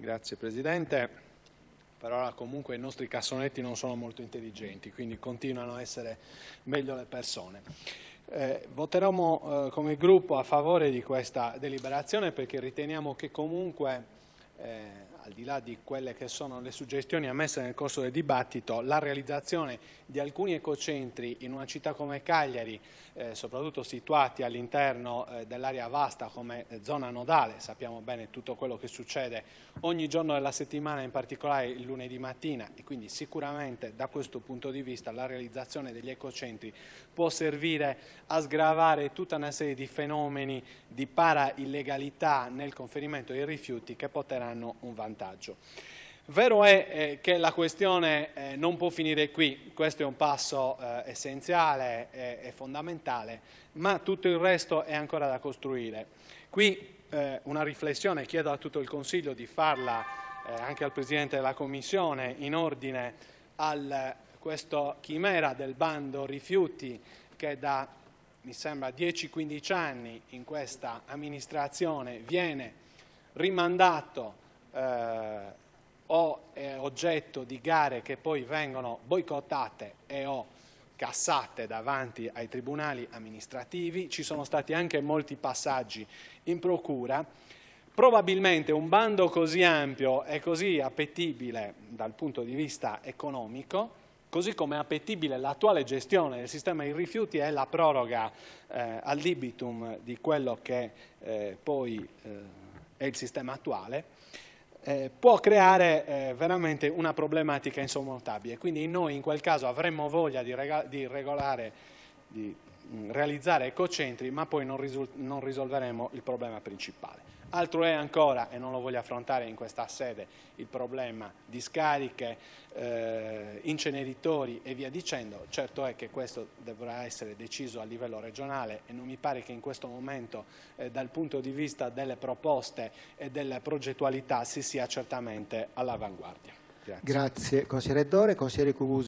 Grazie Presidente. Per ora comunque i nostri cassonetti non sono molto intelligenti, quindi continuano a essere meglio le persone. Eh, voteremo eh, come gruppo a favore di questa deliberazione perché riteniamo che comunque eh, al di là di quelle che sono le suggestioni ammesse nel corso del dibattito, la realizzazione di alcuni ecocentri in una città come Cagliari, eh, soprattutto situati all'interno eh, dell'area vasta come eh, zona nodale, sappiamo bene tutto quello che succede ogni giorno della settimana, in particolare il lunedì mattina e quindi sicuramente da questo punto di vista la realizzazione degli ecocentri può servire a sgravare tutta una serie di fenomeni di para illegalità nel conferimento dei rifiuti che porteranno un vantaggio vantaggio. Vero è eh, che la questione eh, non può finire qui, questo è un passo eh, essenziale e fondamentale, ma tutto il resto è ancora da costruire. Qui una riflessione, chiedo a tutto il Consiglio di farla anche al Presidente della Commissione in ordine a questo chimera del bando rifiuti che da mi sembra 10-15 anni in questa amministrazione viene rimandato eh, o è eh, oggetto di gare che poi vengono boicottate e o cassate davanti ai tribunali amministrativi, ci sono stati anche molti passaggi in procura, probabilmente un bando così ampio e così appetibile dal punto di vista economico, così come è appetibile l'attuale gestione del sistema dei rifiuti è la proroga eh, al libitum di quello che eh, poi eh, è il sistema attuale, eh, può creare eh, veramente una problematica insormontabile. Quindi noi in quel caso avremmo voglia di, di regolare, di mh, mm, realizzare ecocentri, ma poi non, non risolveremo il problema principale. Altro è ancora, e non lo voglio affrontare in questa sede, il problema di scariche, eh, inceneritori e via dicendo. Certo è che questo dovrà essere deciso a livello regionale e non mi pare che in questo momento eh, dal punto di vista delle proposte e della progettualità si sia certamente all'avanguardia. Grazie. Grazie consigliere Dore, consigliere Cugusi.